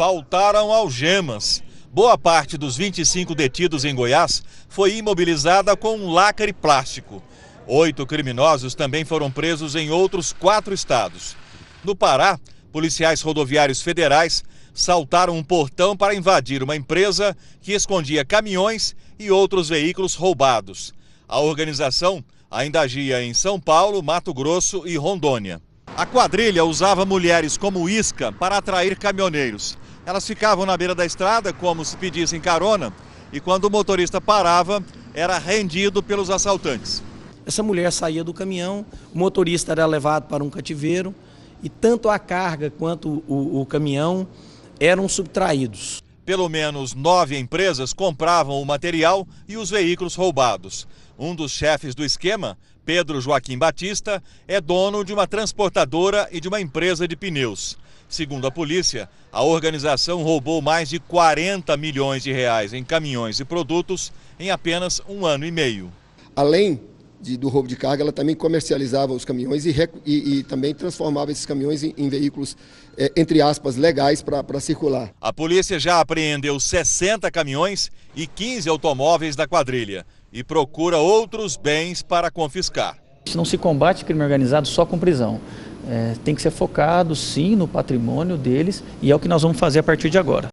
faltaram algemas. Boa parte dos 25 detidos em Goiás foi imobilizada com um lacre plástico. Oito criminosos também foram presos em outros quatro estados. No Pará, policiais rodoviários federais saltaram um portão para invadir uma empresa que escondia caminhões e outros veículos roubados. A organização ainda agia em São Paulo, Mato Grosso e Rondônia. A quadrilha usava mulheres como isca para atrair caminhoneiros elas ficavam na beira da estrada como se pedissem carona e quando o motorista parava, era rendido pelos assaltantes. Essa mulher saía do caminhão, o motorista era levado para um cativeiro e tanto a carga quanto o, o caminhão eram subtraídos. Pelo menos nove empresas compravam o material e os veículos roubados. Um dos chefes do esquema Pedro Joaquim Batista é dono de uma transportadora e de uma empresa de pneus. Segundo a polícia, a organização roubou mais de 40 milhões de reais em caminhões e produtos em apenas um ano e meio. Além de, do roubo de carga, ela também comercializava os caminhões e, e, e também transformava esses caminhões em, em veículos, é, entre aspas, legais para circular. A polícia já apreendeu 60 caminhões e 15 automóveis da quadrilha e procura outros bens para confiscar. Não se combate crime organizado só com prisão. É, tem que ser focado, sim, no patrimônio deles e é o que nós vamos fazer a partir de agora.